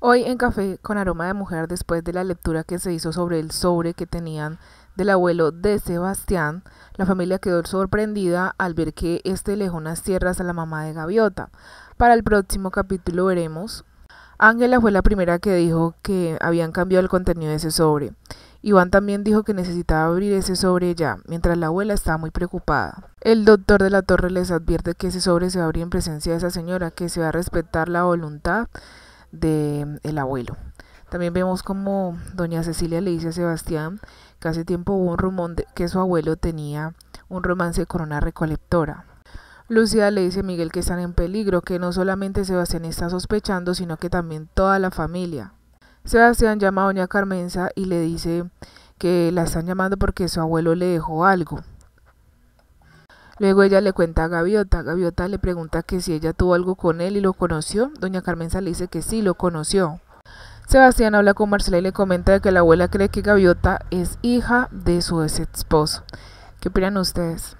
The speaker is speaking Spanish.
Hoy en Café con Aroma de Mujer, después de la lectura que se hizo sobre el sobre que tenían del abuelo de Sebastián, la familia quedó sorprendida al ver que este dejó unas tierras a la mamá de Gaviota. Para el próximo capítulo veremos. Ángela fue la primera que dijo que habían cambiado el contenido de ese sobre. Iván también dijo que necesitaba abrir ese sobre ya, mientras la abuela estaba muy preocupada. El doctor de la torre les advierte que ese sobre se va a abrir en presencia de esa señora, que se va a respetar la voluntad de el abuelo. También vemos como doña Cecilia le dice a Sebastián que hace tiempo hubo un rumor de que su abuelo tenía un romance con una recolectora. Lucía le dice a Miguel que están en peligro, que no solamente Sebastián está sospechando, sino que también toda la familia. Sebastián llama a doña Carmenza y le dice que la están llamando porque su abuelo le dejó algo. Luego ella le cuenta a Gaviota. Gaviota le pregunta que si ella tuvo algo con él y lo conoció. Doña Carmenza le dice que sí, lo conoció. Sebastián habla con Marcela y le comenta que la abuela cree que Gaviota es hija de su ex esposo. ¿Qué opinan ustedes?